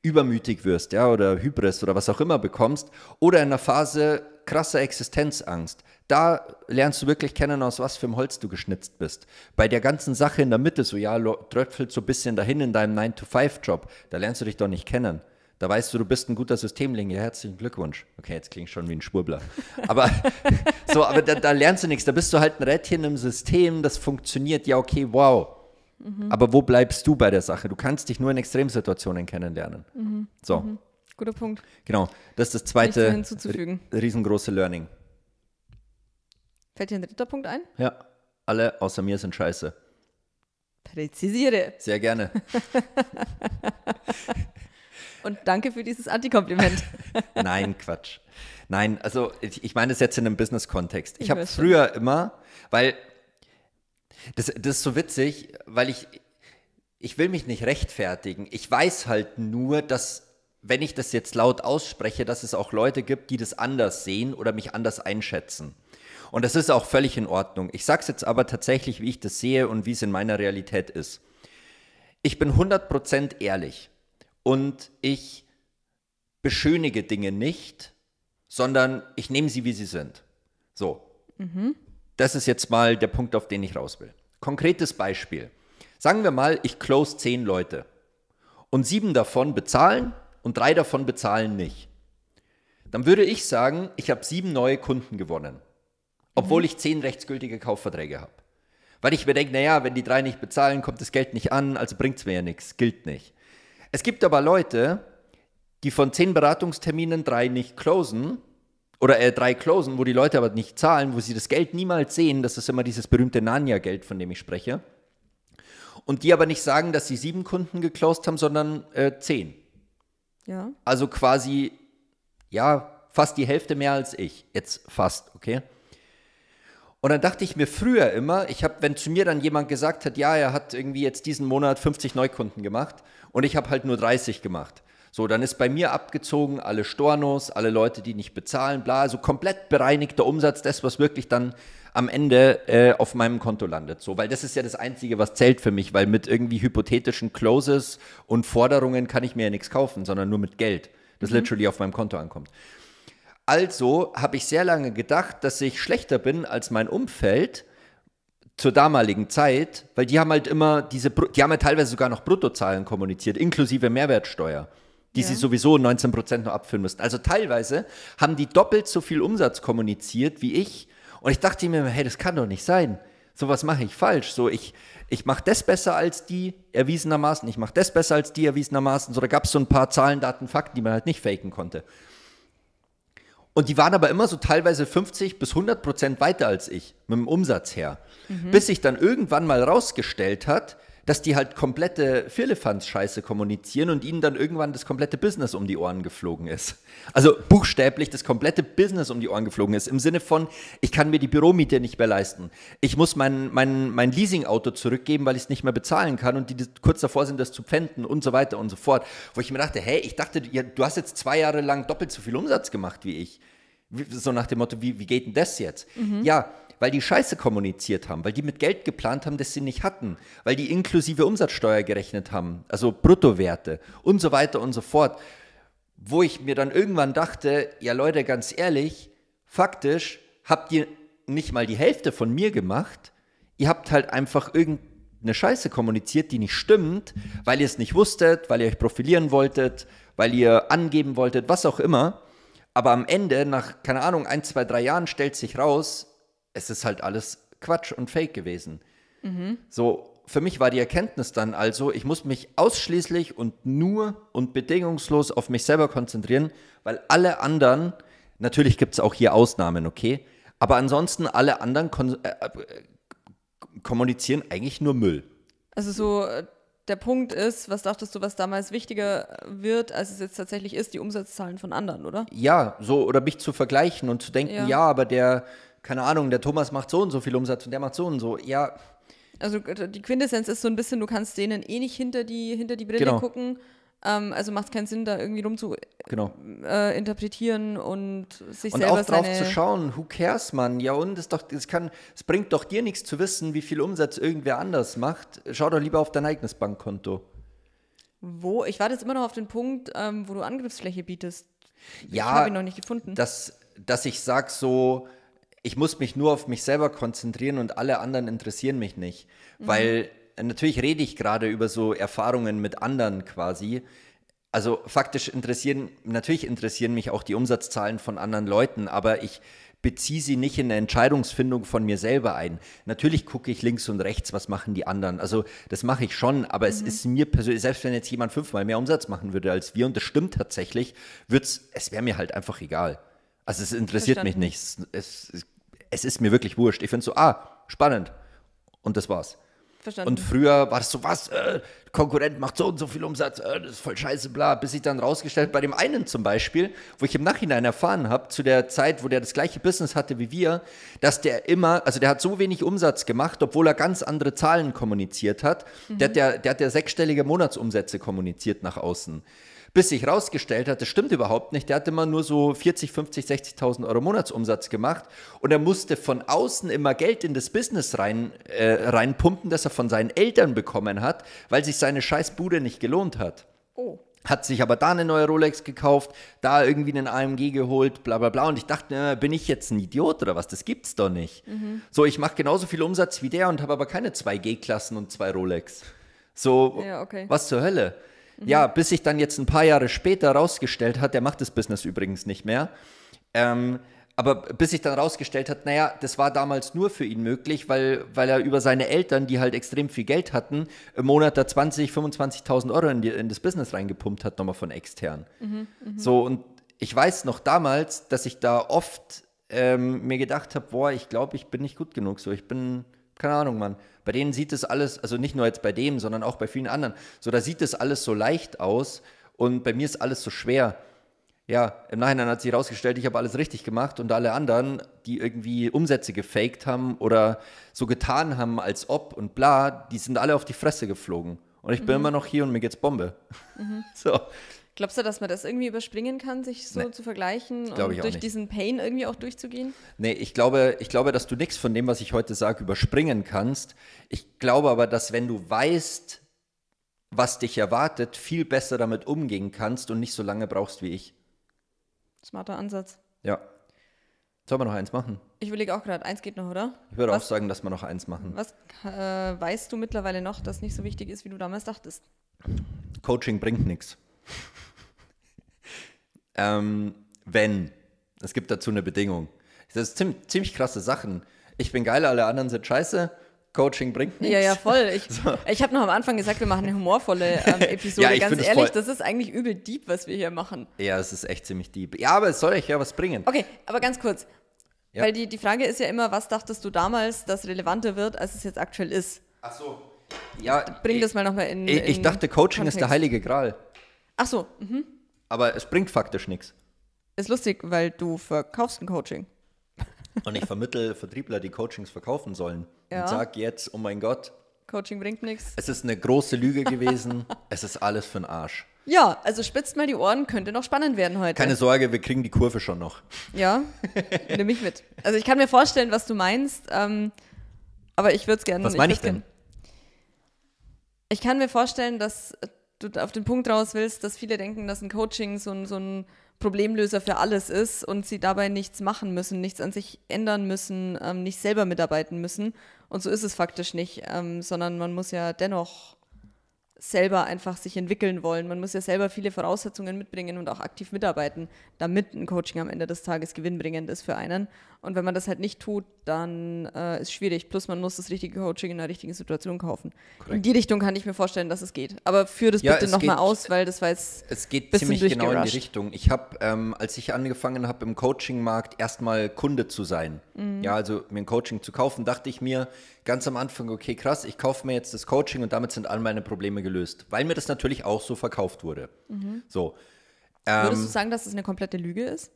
übermütig wirst, ja, oder Hybris oder was auch immer bekommst, oder in einer Phase krasser Existenzangst. Da lernst du wirklich kennen, aus was für einem Holz du geschnitzt bist. Bei der ganzen Sache in der Mitte, so ja, tröpfelt so ein bisschen dahin in deinem 9-to-5-Job, da lernst du dich doch nicht kennen. Da weißt du, du bist ein guter Systemling. Ja, herzlichen Glückwunsch. Okay, jetzt klingt schon wie ein Schwurbler. Aber so, aber da, da, lernst du nichts. Da bist du halt ein Rädchen im System, das funktioniert. Ja, okay, wow. Mhm. Aber wo bleibst du bei der Sache? Du kannst dich nur in Extremsituationen kennenlernen. Mhm. mhm. So. Mhm. Guter Punkt. Genau. Das ist das zweite hinzuzufügen. riesengroße Learning. Fällt dir ein dritter Punkt ein? Ja. Alle außer mir sind scheiße. Präzisiere. Sehr gerne. Und danke für dieses Antikompliment. Nein, Quatsch. Nein, also ich, ich meine es jetzt in einem Business-Kontext. Ich, ich habe früher immer, weil das, das ist so witzig, weil ich, ich will mich nicht rechtfertigen. Ich weiß halt nur, dass wenn ich das jetzt laut ausspreche, dass es auch Leute gibt, die das anders sehen oder mich anders einschätzen. Und das ist auch völlig in Ordnung. Ich sage es jetzt aber tatsächlich, wie ich das sehe und wie es in meiner Realität ist. Ich bin 100% ehrlich und ich beschönige Dinge nicht, sondern ich nehme sie, wie sie sind. So. Mhm. Das ist jetzt mal der Punkt, auf den ich raus will. Konkretes Beispiel. Sagen wir mal, ich close zehn Leute und sieben davon bezahlen und drei davon bezahlen nicht. Dann würde ich sagen, ich habe sieben neue Kunden gewonnen, obwohl mhm. ich zehn rechtsgültige Kaufverträge habe. Weil ich mir denke, naja, wenn die drei nicht bezahlen, kommt das Geld nicht an, also bringt es mir ja nichts, gilt nicht. Es gibt aber Leute, die von zehn Beratungsterminen drei nicht closen oder äh, drei closen, wo die Leute aber nicht zahlen, wo sie das Geld niemals sehen. Das ist immer dieses berühmte Narnia-Geld, von dem ich spreche. Und die aber nicht sagen, dass sie sieben Kunden geclosed haben, sondern äh, zehn. Ja. Also quasi, ja, fast die Hälfte mehr als ich. Jetzt fast, okay? Und dann dachte ich mir früher immer, ich habe, wenn zu mir dann jemand gesagt hat, ja, er hat irgendwie jetzt diesen Monat 50 Neukunden gemacht und ich habe halt nur 30 gemacht. So, dann ist bei mir abgezogen alle Stornos, alle Leute, die nicht bezahlen, bla, so komplett bereinigter Umsatz, das, was wirklich dann am Ende äh, auf meinem Konto landet. So, weil das ist ja das Einzige, was zählt für mich, weil mit irgendwie hypothetischen Closes und Forderungen kann ich mir ja nichts kaufen, sondern nur mit Geld, das mhm. literally auf meinem Konto ankommt. Also habe ich sehr lange gedacht, dass ich schlechter bin als mein Umfeld zur damaligen Zeit, weil die haben halt immer diese, die haben ja teilweise sogar noch Bruttozahlen kommuniziert, inklusive Mehrwertsteuer, die ja. sie sowieso 19 Prozent noch abführen mussten. Also teilweise haben die doppelt so viel Umsatz kommuniziert wie ich. Und ich dachte mir, hey, das kann doch nicht sein. So was mache ich falsch. So, ich, ich mache das besser als die erwiesenermaßen, ich mache das besser als die erwiesenermaßen. So, da gab es so ein paar Zahlen, Daten, Fakten, die man halt nicht faken konnte. Und die waren aber immer so teilweise 50 bis 100 Prozent weiter als ich mit dem Umsatz her. Mhm. Bis sich dann irgendwann mal rausgestellt hat, dass die halt komplette Firlefanz-Scheiße kommunizieren und ihnen dann irgendwann das komplette Business um die Ohren geflogen ist. Also buchstäblich das komplette Business um die Ohren geflogen ist. Im Sinne von, ich kann mir die Büromiete nicht mehr leisten. Ich muss mein, mein, mein Leasing-Auto zurückgeben, weil ich es nicht mehr bezahlen kann und die, kurz davor sind, das zu pfänden und so weiter und so fort. Wo ich mir dachte, hey, ich dachte, du hast jetzt zwei Jahre lang doppelt so viel Umsatz gemacht wie ich. So nach dem Motto, wie, wie geht denn das jetzt? Mhm. Ja, weil die Scheiße kommuniziert haben, weil die mit Geld geplant haben, das sie nicht hatten, weil die inklusive Umsatzsteuer gerechnet haben, also Bruttowerte und so weiter und so fort. Wo ich mir dann irgendwann dachte, ja Leute, ganz ehrlich, faktisch habt ihr nicht mal die Hälfte von mir gemacht, ihr habt halt einfach irgendeine Scheiße kommuniziert, die nicht stimmt, weil ihr es nicht wusstet, weil ihr euch profilieren wolltet, weil ihr angeben wolltet, was auch immer. Aber am Ende, nach, keine Ahnung, ein, zwei, drei Jahren stellt sich raus, es ist halt alles Quatsch und Fake gewesen. Mhm. So, für mich war die Erkenntnis dann also, ich muss mich ausschließlich und nur und bedingungslos auf mich selber konzentrieren, weil alle anderen, natürlich gibt es auch hier Ausnahmen, okay, aber ansonsten alle anderen äh, äh, kommunizieren eigentlich nur Müll. Also so äh, der Punkt ist, was dachtest du, was damals wichtiger wird, als es jetzt tatsächlich ist, die Umsatzzahlen von anderen, oder? Ja, so, oder mich zu vergleichen und zu denken, ja, ja aber der keine Ahnung, der Thomas macht so und so viel Umsatz und der macht so und so. Ja. Also äh, die Quintessenz ist so ein bisschen, du kannst denen eh nicht hinter die, hinter die Brille genau. gucken. Ähm, also macht es keinen Sinn, da irgendwie rumzu genau. äh, interpretieren und sich und selber auch drauf zu schauen, who cares, man? Ja und es doch, es kann, es bringt doch dir nichts zu wissen, wie viel Umsatz irgendwer anders macht. Schau doch lieber auf dein eigenes Bankkonto. Wo? Ich warte jetzt immer noch auf den Punkt, ähm, wo du Angriffsfläche bietest. Ich ja, habe ihn noch nicht gefunden. Dass, dass ich sage so, ich muss mich nur auf mich selber konzentrieren und alle anderen interessieren mich nicht. Mhm. Weil natürlich rede ich gerade über so Erfahrungen mit anderen quasi. Also faktisch interessieren, natürlich interessieren mich auch die Umsatzzahlen von anderen Leuten, aber ich beziehe sie nicht in eine Entscheidungsfindung von mir selber ein. Natürlich gucke ich links und rechts, was machen die anderen. Also das mache ich schon, aber mhm. es ist mir persönlich, selbst wenn jetzt jemand fünfmal mehr Umsatz machen würde als wir, und das stimmt tatsächlich, wird's, es wäre mir halt einfach egal. Also es interessiert Verstanden. mich nicht. Es, es es ist mir wirklich wurscht. Ich finde so, ah, spannend. Und das war's. Verstanden. Und früher war es so, was, äh, Konkurrent macht so und so viel Umsatz, äh, das ist voll scheiße, bla, bis ich dann rausgestellt, bei dem einen zum Beispiel, wo ich im Nachhinein erfahren habe, zu der Zeit, wo der das gleiche Business hatte wie wir, dass der immer, also der hat so wenig Umsatz gemacht, obwohl er ganz andere Zahlen kommuniziert hat, mhm. der, hat der hat ja sechsstellige Monatsumsätze kommuniziert nach außen bis sich rausgestellt hat, das stimmt überhaupt nicht. Der hatte immer nur so 40, 50, 60.000 Euro Monatsumsatz gemacht und er musste von außen immer Geld in das Business rein, äh, reinpumpen, das er von seinen Eltern bekommen hat, weil sich seine Scheißbude nicht gelohnt hat. Oh hat sich aber da eine neue Rolex gekauft, da irgendwie einen AMG geholt, bla bla bla. Und ich dachte, na, bin ich jetzt ein Idiot oder was? Das gibt's doch nicht. Mhm. So, ich mache genauso viel Umsatz wie der und habe aber keine zwei G-Klassen und zwei Rolex. So, ja, okay. was zur Hölle? Mhm. Ja, bis sich dann jetzt ein paar Jahre später rausgestellt hat, der macht das Business übrigens nicht mehr. Ähm, aber bis sich dann rausgestellt hat, naja, das war damals nur für ihn möglich, weil, weil er über seine Eltern, die halt extrem viel Geld hatten, im Monat da 20, 25.000 Euro in, die, in, das Business reingepumpt hat, nochmal von extern. Mhm, mh. So, und ich weiß noch damals, dass ich da oft ähm, mir gedacht habe, boah, ich glaube, ich bin nicht gut genug, so, ich bin, keine Ahnung, Mann. Bei denen sieht es alles, also nicht nur jetzt bei dem, sondern auch bei vielen anderen, so da sieht es alles so leicht aus und bei mir ist alles so schwer. Ja, im Nachhinein hat sich herausgestellt, ich habe alles richtig gemacht und alle anderen, die irgendwie Umsätze gefaked haben oder so getan haben, als ob und bla, die sind alle auf die Fresse geflogen. Und ich bin mhm. immer noch hier und mir geht's Bombe. Mhm. So, Glaubst du, dass man das irgendwie überspringen kann, sich so nee. zu vergleichen und durch nicht. diesen Pain irgendwie auch durchzugehen? Nee, ich glaube, ich glaube, dass du nichts von dem, was ich heute sage, überspringen kannst. Ich glaube aber, dass wenn du weißt, was dich erwartet, viel besser damit umgehen kannst und nicht so lange brauchst wie ich. Smarter Ansatz. Ja. Sollen wir noch eins machen? Ich überlege auch gerade, eins geht noch, oder? Ich würde was, auch sagen, dass wir noch eins machen. Was äh, weißt du mittlerweile noch, das nicht so wichtig ist, wie du damals dachtest? Coaching bringt nichts ähm, wenn. Es gibt dazu eine Bedingung. Das ist ziemlich, ziemlich krasse Sachen. Ich bin geil, alle anderen sind scheiße. Coaching bringt nichts. Ja, ja, voll. Ich, so. ich habe noch am Anfang gesagt, wir machen eine humorvolle ähm, Episode. ja, Ganz ehrlich, das, das ist eigentlich übel deep, was wir hier machen. Ja, es ist echt ziemlich deep. Ja, aber es soll euch ja was bringen. Okay, aber ganz kurz. Ja. Weil die, die Frage ist ja immer, was dachtest du damals, das relevanter wird, als es jetzt aktuell ist? Ach so. Ja. Bring ich, das mal nochmal in, in. Ich, dachte, Coaching Kontext. ist der heilige Gral. Ach so. Mhm. Aber es bringt faktisch nichts. Ist lustig, weil du verkaufst ein Coaching. Und ich vermittel Vertriebler, die Coachings verkaufen sollen. Ja. Und sag jetzt, oh mein Gott. Coaching bringt nichts. Es ist eine große Lüge gewesen. es ist alles für den Arsch. Ja, also spitzt mal die Ohren, könnte noch spannend werden heute. Keine Sorge, wir kriegen die Kurve schon noch. Ja, nehme ich mit. Also ich kann mir vorstellen, was du meinst, ähm, aber ich würde es gerne. Was meine ich, ich denn? Ich kann mir vorstellen, dass du auf den Punkt raus willst, dass viele denken, dass ein Coaching so ein, so ein Problemlöser für alles ist und sie dabei nichts machen müssen, nichts an sich ändern müssen, ähm, nicht selber mitarbeiten müssen. Und so ist es faktisch nicht, ähm, sondern man muss ja dennoch selber einfach sich entwickeln wollen. Man muss ja selber viele Voraussetzungen mitbringen und auch aktiv mitarbeiten, damit ein Coaching am Ende des Tages gewinnbringend ist für einen. Und wenn man das halt nicht tut, dann äh, ist es schwierig. Plus man muss das richtige Coaching in der richtigen Situation kaufen. Correct. In die Richtung kann ich mir vorstellen, dass es geht. Aber führe das ja, bitte nochmal aus, weil das weiß jetzt Es geht ziemlich genau in die Richtung. Ich habe, ähm, als ich angefangen habe, im Coaching-Markt erstmal Kunde zu sein, mhm. ja, also mir ein Coaching zu kaufen, dachte ich mir, ganz am Anfang, okay, krass, ich kaufe mir jetzt das Coaching und damit sind all meine Probleme gelöst, weil mir das natürlich auch so verkauft wurde. Mhm. So. Ähm, Würdest du sagen, dass das eine komplette Lüge ist?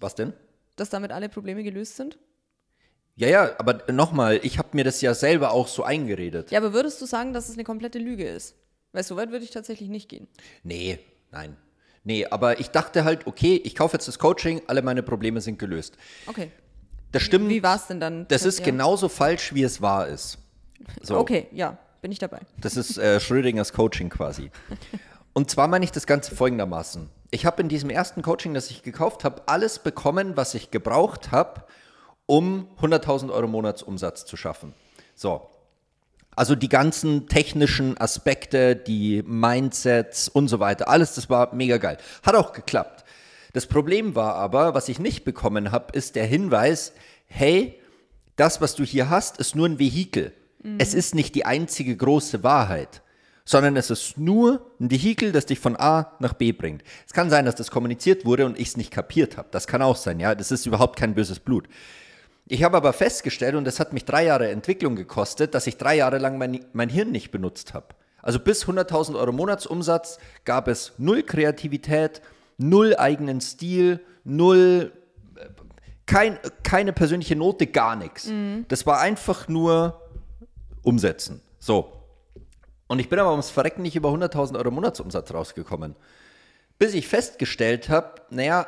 Was denn? Dass damit alle Probleme gelöst sind? Ja, ja, aber nochmal, ich habe mir das ja selber auch so eingeredet. Ja, aber würdest du sagen, dass es eine komplette Lüge ist? Weil so weit würde ich tatsächlich nicht gehen. Nee, nein. Nee, aber ich dachte halt, okay, ich kaufe jetzt das Coaching, alle meine Probleme sind gelöst. Okay. Das stimmt. Wie war es denn dann? Das ist ja. genauso falsch, wie es wahr ist. So. Okay, ja, bin ich dabei. Das ist äh, Schrödingers Coaching quasi. Und zwar meine ich das Ganze folgendermaßen. Ich habe in diesem ersten Coaching, das ich gekauft habe, alles bekommen, was ich gebraucht habe, um 100.000 Euro Monatsumsatz zu schaffen. So. Also die ganzen technischen Aspekte, die Mindsets und so weiter, alles, das war mega geil. Hat auch geklappt. Das Problem war aber, was ich nicht bekommen habe, ist der Hinweis, hey, das, was du hier hast, ist nur ein Vehikel. Mhm. Es ist nicht die einzige große Wahrheit, sondern es ist nur ein Vehikel, das dich von A nach B bringt. Es kann sein, dass das kommuniziert wurde und ich es nicht kapiert habe. Das kann auch sein, ja. Das ist überhaupt kein böses Blut. Ich habe aber festgestellt, und das hat mich drei Jahre Entwicklung gekostet, dass ich drei Jahre lang mein, mein Hirn nicht benutzt habe. Also bis 100.000 Euro Monatsumsatz gab es null Kreativität, null eigenen Stil, null, äh, kein, keine persönliche Note, gar nichts. Mhm. Das war einfach nur umsetzen. So. Und ich bin aber ums Verrecken nicht über 100.000 Euro Monatsumsatz rausgekommen. Bis ich festgestellt habe, naja,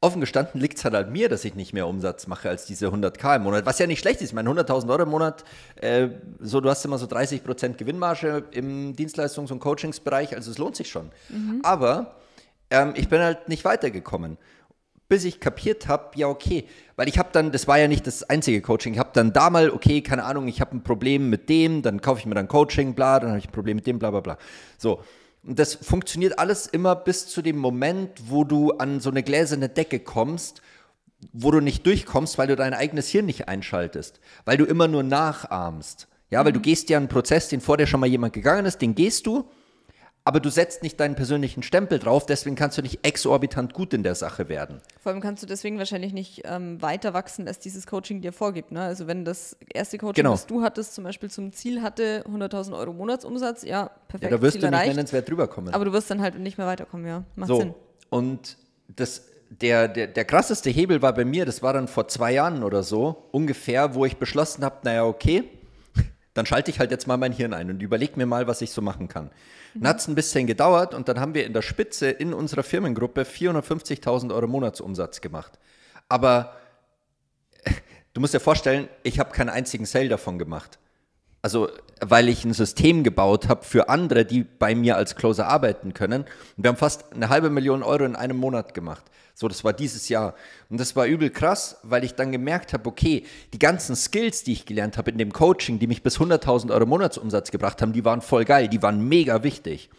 Offen gestanden liegt es halt halt mir, dass ich nicht mehr Umsatz mache als diese 100k im Monat, was ja nicht schlecht ist. Ich meine, 100.000 Euro im Monat, äh, so, du hast immer so 30% Gewinnmarge im Dienstleistungs- und Coachingsbereich, also es lohnt sich schon. Mhm. Aber ähm, ich bin halt nicht weitergekommen bis ich kapiert habe, ja okay, weil ich habe dann, das war ja nicht das einzige Coaching, ich habe dann da mal, okay, keine Ahnung, ich habe ein Problem mit dem, dann kaufe ich mir dann Coaching, bla, dann habe ich ein Problem mit dem, bla bla bla. So, und das funktioniert alles immer bis zu dem Moment, wo du an so eine gläserne Decke kommst, wo du nicht durchkommst, weil du dein eigenes Hirn nicht einschaltest, weil du immer nur nachahmst. Ja, weil du mhm. gehst ja einen Prozess, den vor dir schon mal jemand gegangen ist, den gehst du aber du setzt nicht deinen persönlichen Stempel drauf, deswegen kannst du nicht exorbitant gut in der Sache werden. Vor allem kannst du deswegen wahrscheinlich nicht ähm, weiter wachsen, als dieses Coaching dir vorgibt. Ne? Also wenn das erste Coaching, genau. das du hattest, zum Beispiel zum Ziel hatte, 100.000 Euro Monatsumsatz, ja, perfekt. Ja, da wirst Ziel du nicht nennenswert drüber kommen. Aber du wirst dann halt nicht mehr weiterkommen, ja. Macht so. Sinn. Und das, der, der, der krasseste Hebel war bei mir, das war dann vor zwei Jahren oder so, ungefähr, wo ich beschlossen habe, naja, okay, dann schalte ich halt jetzt mal mein Hirn ein und überlege mir mal, was ich so machen kann. Mhm. Dann hat es ein bisschen gedauert und dann haben wir in der Spitze in unserer Firmengruppe 450.000 Euro Monatsumsatz gemacht. Aber du musst dir vorstellen, ich habe keinen einzigen Sale davon gemacht also weil ich ein System gebaut habe für andere, die bei mir als Closer arbeiten können. Und wir haben fast eine halbe Million Euro in einem Monat gemacht. So, das war dieses Jahr. Und das war übel krass, weil ich dann gemerkt habe, okay, die ganzen Skills, die ich gelernt habe in dem Coaching, die mich bis 100.000 Euro Monatsumsatz gebracht haben, die waren voll geil, die waren mega wichtig.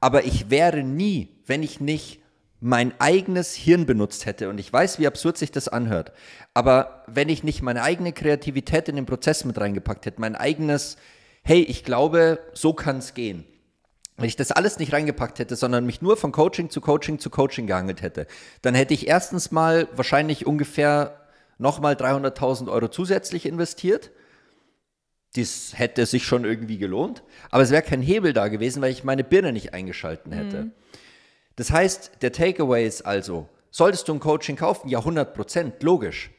Aber ich wäre nie, wenn ich nicht mein eigenes Hirn benutzt hätte. Und ich weiß, wie absurd sich das anhört. Aber wenn ich nicht meine eigene Kreativität in den Prozess mit reingepackt hätte, mein eigenes, hey, ich glaube, so kann es gehen. Wenn ich das alles nicht reingepackt hätte, sondern mich nur von Coaching zu Coaching zu Coaching gehangelt hätte, dann hätte ich erstens mal wahrscheinlich ungefähr nochmal 300.000 Euro zusätzlich investiert. Das hätte sich schon irgendwie gelohnt. Aber es wäre kein Hebel da gewesen, weil ich meine Birne nicht eingeschalten hätte. Mhm. Das heißt, der Takeaway ist also, solltest du ein Coaching kaufen? Ja, 100 Prozent, logisch.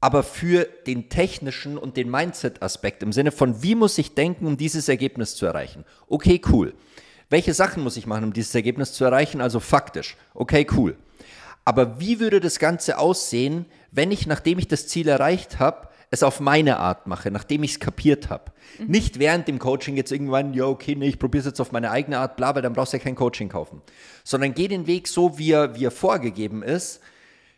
Aber für den technischen und den Mindset-Aspekt im Sinne von, wie muss ich denken, um dieses Ergebnis zu erreichen? Okay, cool. Welche Sachen muss ich machen, um dieses Ergebnis zu erreichen? Also faktisch. Okay, cool. Aber wie würde das Ganze aussehen, wenn ich, nachdem ich das Ziel erreicht habe, es auf meine Art mache, nachdem ich es kapiert habe. Mhm. Nicht während dem Coaching jetzt irgendwann, ja, okay, nee, ich probiere es jetzt auf meine eigene Art, bla, weil dann brauchst du ja kein Coaching kaufen. Sondern geh den Weg so, wie er, wie er vorgegeben ist,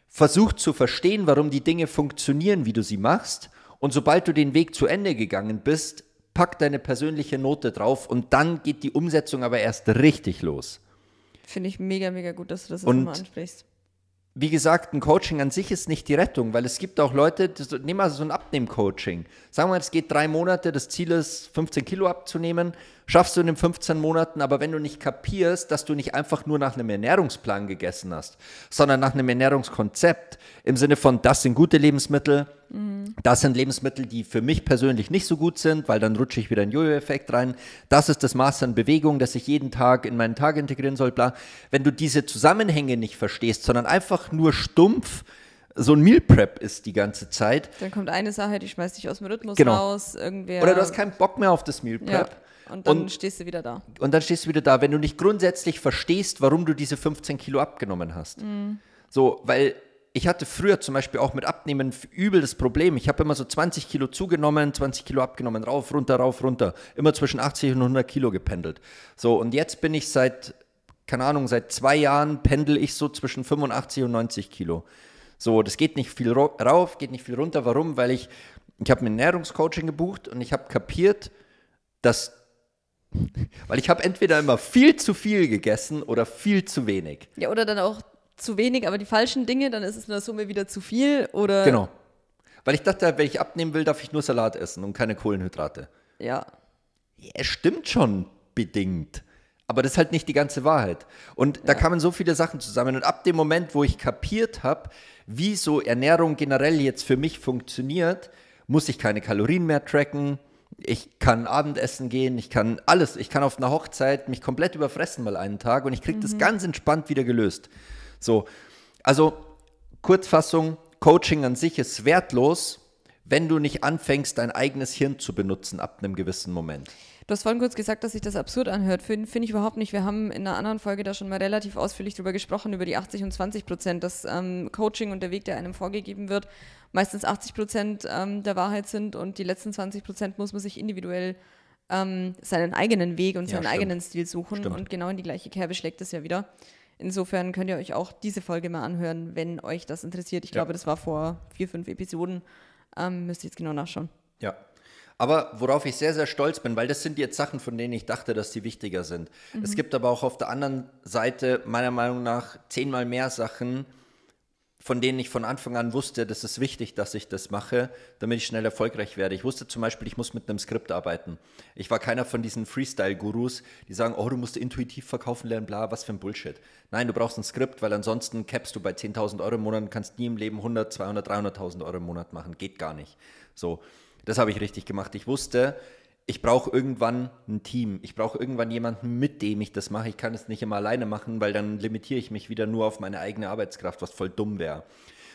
versuch zu verstehen, warum die Dinge funktionieren, wie du sie machst. Und sobald du den Weg zu Ende gegangen bist, pack deine persönliche Note drauf und dann geht die Umsetzung aber erst richtig los. Finde ich mega, mega gut, dass du das nochmal ansprichst wie gesagt, ein Coaching an sich ist nicht die Rettung, weil es gibt auch Leute, das, nehmen wir so ein Abnehm-Coaching. Sagen wir, es geht drei Monate, das Ziel ist, 15 Kilo abzunehmen schaffst du in den 15 Monaten, aber wenn du nicht kapierst, dass du nicht einfach nur nach einem Ernährungsplan gegessen hast, sondern nach einem Ernährungskonzept im Sinne von, das sind gute Lebensmittel, mhm. das sind Lebensmittel, die für mich persönlich nicht so gut sind, weil dann rutsche ich wieder in Jojo-Effekt rein, das ist das Maß an Bewegung, das ich jeden Tag in meinen Tag integrieren soll, bla. Wenn du diese Zusammenhänge nicht verstehst, sondern einfach nur stumpf, so ein Meal Prep ist die ganze Zeit. Dann kommt eine Sache, die schmeißt dich aus dem Rhythmus genau. raus. Irgendwer Oder du hast keinen Bock mehr auf das Meal Prep. Ja. Und dann und, stehst du wieder da. Und dann stehst du wieder da, wenn du nicht grundsätzlich verstehst, warum du diese 15 Kilo abgenommen hast. Mhm. So, weil ich hatte früher zum Beispiel auch mit Abnehmen übel das Problem. Ich habe immer so 20 Kilo zugenommen, 20 Kilo abgenommen, rauf, runter, rauf, runter. Immer zwischen 80 und 100 Kilo gependelt. So, und jetzt bin ich seit, keine Ahnung, seit zwei Jahren pendel ich so zwischen 85 und 90 Kilo. So, das geht nicht viel rauf, geht nicht viel runter. Warum? Weil ich, ich habe mir ein Ernährungscoaching gebucht und ich habe kapiert, dass Weil ich habe entweder immer viel zu viel gegessen oder viel zu wenig. Ja, oder dann auch zu wenig, aber die falschen Dinge, dann ist es in der Summe wieder zu viel oder. Genau. Weil ich dachte, wenn ich abnehmen will, darf ich nur Salat essen und keine Kohlenhydrate. Ja. Es ja, stimmt schon bedingt. Aber das ist halt nicht die ganze Wahrheit. Und ja. da kamen so viele Sachen zusammen. Und ab dem Moment, wo ich kapiert habe, wie so Ernährung generell jetzt für mich funktioniert, muss ich keine Kalorien mehr tracken, ich kann Abendessen gehen, ich kann alles, ich kann auf einer Hochzeit mich komplett überfressen mal einen Tag und ich kriege mhm. das ganz entspannt wieder gelöst. So, also Kurzfassung, Coaching an sich ist wertlos, wenn du nicht anfängst, dein eigenes Hirn zu benutzen ab einem gewissen Moment. Du hast vorhin kurz gesagt, dass sich das absurd anhört. Finde find ich überhaupt nicht. Wir haben in einer anderen Folge da schon mal relativ ausführlich drüber gesprochen, über die 80 und 20 Prozent, dass ähm, Coaching und der Weg, der einem vorgegeben wird meistens 80 Prozent ähm, der Wahrheit sind und die letzten 20 Prozent muss man sich individuell ähm, seinen eigenen Weg und seinen ja, eigenen Stil suchen. Stimmt. Und genau in die gleiche Kerbe schlägt es ja wieder. Insofern könnt ihr euch auch diese Folge mal anhören, wenn euch das interessiert. Ich ja. glaube, das war vor vier, fünf Episoden. Ähm, müsst ihr jetzt genau nachschauen. Ja. Aber worauf ich sehr, sehr stolz bin, weil das sind jetzt Sachen, von denen ich dachte, dass die wichtiger sind. Mhm. Es gibt aber auch auf der anderen Seite meiner Meinung nach zehnmal mehr Sachen, von denen ich von Anfang an wusste, das ist wichtig, dass ich das mache, damit ich schnell erfolgreich werde. Ich wusste zum Beispiel, ich muss mit einem Skript arbeiten. Ich war keiner von diesen Freestyle-Gurus, die sagen, oh, du musst intuitiv verkaufen lernen, bla, was für ein Bullshit. Nein, du brauchst ein Skript, weil ansonsten capst du bei 10.000 Euro im Monat und kannst nie im Leben 100, 200, 300.000 Euro im Monat machen. Geht gar nicht. So, das habe ich richtig gemacht. Ich wusste, ich brauche irgendwann ein Team. Ich brauche irgendwann jemanden, mit dem ich das mache. Ich kann es nicht immer alleine machen, weil dann limitiere ich mich wieder nur auf meine eigene Arbeitskraft, was voll dumm wäre.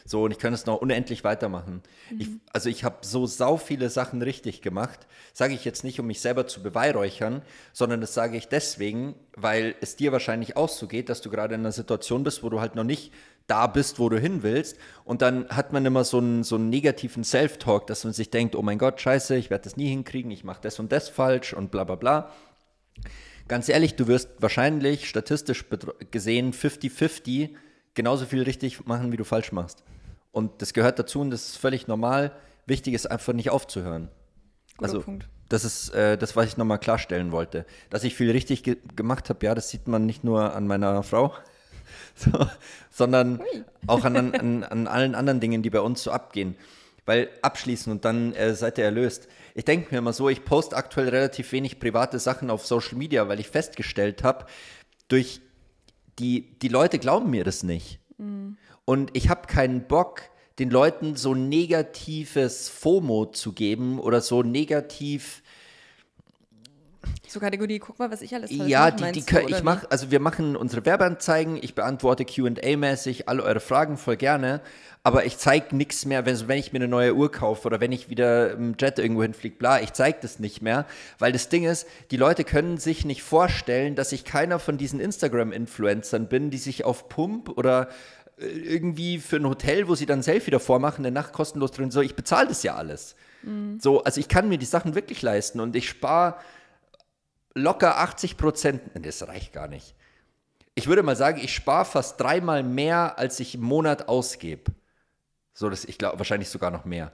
So, und ich kann es noch unendlich weitermachen. Mhm. Ich, also ich habe so sau viele Sachen richtig gemacht. Sage ich jetzt nicht, um mich selber zu beweihräuchern, sondern das sage ich deswegen, weil es dir wahrscheinlich auch so geht, dass du gerade in einer Situation bist, wo du halt noch nicht da bist, wo du hin willst. Und dann hat man immer so einen, so einen negativen Self-Talk, dass man sich denkt, oh mein Gott, scheiße, ich werde das nie hinkriegen, ich mache das und das falsch und bla bla bla. Ganz ehrlich, du wirst wahrscheinlich statistisch gesehen 50-50 genauso viel richtig machen, wie du falsch machst. Und das gehört dazu und das ist völlig normal. Wichtig ist einfach nicht aufzuhören. Guter also, Punkt. Das ist äh, das, was ich nochmal klarstellen wollte. Dass ich viel richtig ge gemacht habe, ja, das sieht man nicht nur an meiner Frau, so, sondern auch an, an, an allen anderen Dingen, die bei uns so abgehen. Weil abschließen und dann äh, seid ihr erlöst. Ich denke mir immer so, ich poste aktuell relativ wenig private Sachen auf Social Media, weil ich festgestellt habe, durch die, die Leute glauben mir das nicht. Mhm. Und ich habe keinen Bock, den Leuten so negatives FOMO zu geben oder so negativ so Kategorie, guck mal, was ich alles Tolles Ja, mache, die, die, du, ich mache, also wir machen unsere Werbeanzeigen, ich beantworte Q&A-mäßig alle eure Fragen voll gerne, aber ich zeige nichts mehr, wenn, wenn ich mir eine neue Uhr kaufe oder wenn ich wieder im Jet irgendwo hinfliege, bla, ich zeige das nicht mehr, weil das Ding ist, die Leute können sich nicht vorstellen, dass ich keiner von diesen Instagram-Influencern bin, die sich auf Pump oder äh, irgendwie für ein Hotel, wo sie dann Selfie davor machen, eine Nacht kostenlos drin, so, ich bezahle das ja alles. Mhm. So, also ich kann mir die Sachen wirklich leisten und ich spare locker 80 Prozent, das reicht gar nicht. Ich würde mal sagen, ich spare fast dreimal mehr, als ich im Monat ausgebe. So, das, ich glaube, wahrscheinlich sogar noch mehr.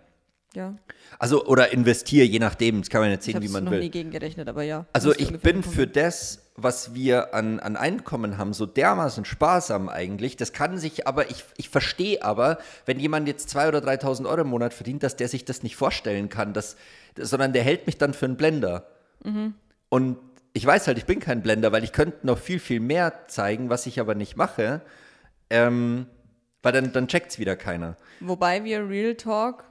Ja. Also, oder investiere, je nachdem, das kann man jetzt sehen, wie man noch will. Ich habe nie gegengerechnet, aber ja. Also, ich bin für das, was wir an, an Einkommen haben, so dermaßen sparsam eigentlich. Das kann sich aber, ich, ich verstehe aber, wenn jemand jetzt 2.000 oder 3.000 Euro im Monat verdient, dass der sich das nicht vorstellen kann, dass, sondern der hält mich dann für einen Blender. Mhm. Und ich weiß halt, ich bin kein Blender, weil ich könnte noch viel, viel mehr zeigen, was ich aber nicht mache. Ähm, weil dann, dann checkt es wieder keiner. Wobei wir Real Talk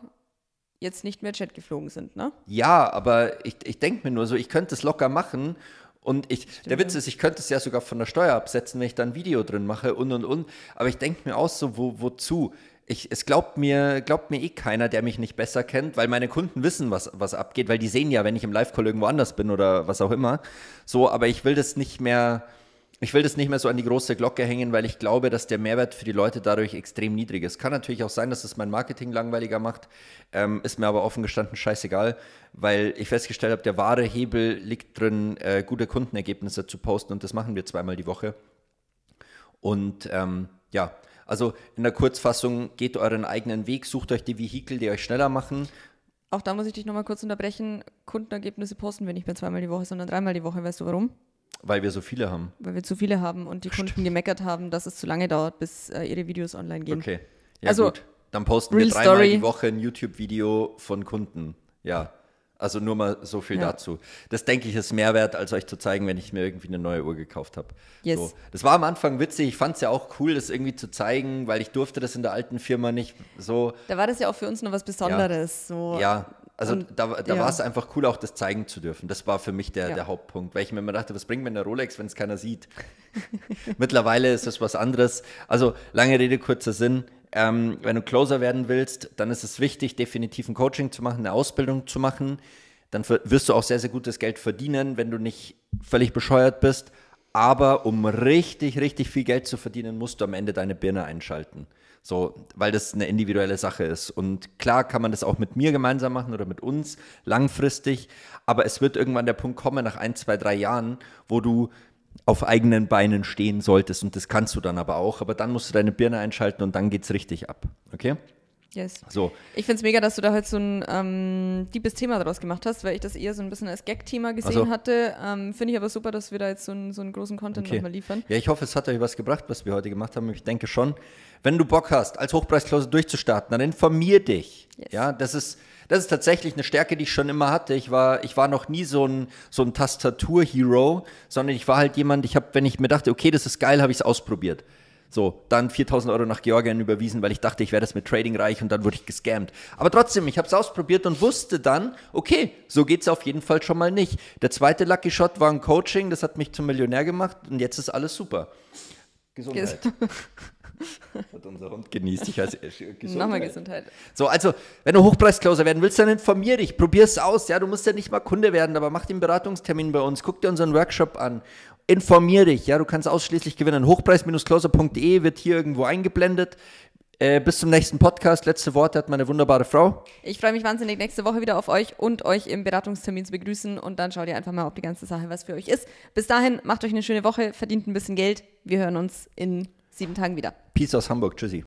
jetzt nicht mehr Chat geflogen sind, ne? Ja, aber ich, ich denke mir nur so, ich könnte es locker machen und ich, Stimmt. der Witz ist, ich könnte es ja sogar von der Steuer absetzen, wenn ich da ein Video drin mache und und und. Aber ich denke mir auch so, wo, wozu? ich, es glaubt mir, glaubt mir eh keiner, der mich nicht besser kennt, weil meine Kunden wissen, was, was abgeht, weil die sehen ja, wenn ich im Live-Call irgendwo anders bin oder was auch immer. So, aber ich will das nicht mehr, ich will das nicht mehr so an die große Glocke hängen, weil ich glaube, dass der Mehrwert für die Leute dadurch extrem niedrig ist. Kann natürlich auch sein, dass es mein Marketing langweiliger macht, ähm, ist mir aber offen gestanden scheißegal, weil ich festgestellt habe, der wahre Hebel liegt drin, äh, gute Kundenergebnisse zu posten und das machen wir zweimal die Woche. Und ähm, ja, also in der Kurzfassung, geht euren eigenen Weg, sucht euch die Vehikel, die euch schneller machen. Auch da muss ich dich nochmal kurz unterbrechen. Kundenergebnisse posten wir nicht mehr zweimal die Woche, sondern dreimal die Woche. Weißt du warum? Weil wir so viele haben. Weil wir zu viele haben und die Kunden gemeckert haben, dass es zu lange dauert, bis äh, ihre Videos online gehen. Okay. Ja, also, gut. Dann posten Real wir dreimal Story. die Woche ein YouTube-Video von Kunden. Ja, also nur mal so viel ja. dazu. Das denke ich ist mehr wert, als euch zu zeigen, wenn ich mir irgendwie eine neue Uhr gekauft habe. Yes. So. Das war am Anfang witzig. Ich fand es ja auch cool, das irgendwie zu zeigen, weil ich durfte das in der alten Firma nicht so. Da war das ja auch für uns noch was Besonderes. Ja, so. ja. also Und, da, da ja. war es einfach cool, auch das zeigen zu dürfen. Das war für mich der, der Hauptpunkt, weil ich mir immer dachte, was bringt mir eine Rolex, wenn es keiner sieht? Mittlerweile ist es was anderes. Also lange Rede, kurzer Sinn. Ähm, wenn du Closer werden willst, dann ist es wichtig, definitiv ein Coaching zu machen, eine Ausbildung zu machen. Dann wirst du auch sehr, sehr gutes Geld verdienen, wenn du nicht völlig bescheuert bist. Aber um richtig, richtig viel Geld zu verdienen, musst du am Ende deine Birne einschalten. So, weil das eine individuelle Sache ist. Und klar kann man das auch mit mir gemeinsam machen oder mit uns langfristig. Aber es wird irgendwann der Punkt kommen, nach ein, zwei, drei Jahren, wo du auf eigenen Beinen stehen solltest und das kannst du dann aber auch, aber dann musst du deine Birne einschalten und dann geht es richtig ab, okay? Yes. So. Ich finde es mega, dass du da halt so ein ähm, liebes Thema daraus gemacht hast, weil ich das eher so ein bisschen als Gag-Thema gesehen so. Also hatte. Ähm, finde ich aber super, dass wir da jetzt so, ein, so einen großen Content okay. nochmal liefern. Ja, ich hoffe, es hat euch was gebracht, was wir heute gemacht haben. Ich denke schon, wenn du Bock hast, als Hochpreisklausel durchzustarten, dann informier dich. Yes. Ja, das ist das ist tatsächlich eine Stärke, die ich schon immer hatte. Ich war, ich war noch nie so ein, so ein Tastatur-Hero, sondern ich war halt jemand, ich habe, wenn ich mir dachte, okay, das ist geil, habe ich es ausprobiert. So, dann 4000 Euro nach Georgien überwiesen, weil ich dachte, ich wäre das mit Trading reich und dann wurde ich gescammt. Aber trotzdem, ich habe es ausprobiert und wusste dann, okay, so geht es auf jeden Fall schon mal nicht. Der zweite Lucky Shot war ein Coaching, das hat mich zum Millionär gemacht und jetzt ist alles super. Gesundheit. Hat unser Hund genießt. Ich heiße Gesundheit. Nochmal Gesundheit. So, also, wenn du Hochpreiscloser werden willst, dann informier dich, probier's aus. Ja, du musst ja nicht mal Kunde werden, aber mach den Beratungstermin bei uns, guck dir unseren Workshop an. Informier dich, ja, du kannst ausschließlich gewinnen. Hochpreis-closer.de wird hier irgendwo eingeblendet. Äh, bis zum nächsten Podcast. Letzte Worte hat meine wunderbare Frau. Ich freue mich wahnsinnig, nächste Woche wieder auf euch und euch im Beratungstermin zu begrüßen. Und dann schaut ihr einfach mal, ob die ganze Sache was für euch ist. Bis dahin, macht euch eine schöne Woche, verdient ein bisschen Geld. Wir hören uns in sieben Tagen wieder. Peace aus Hamburg. Tschüssi.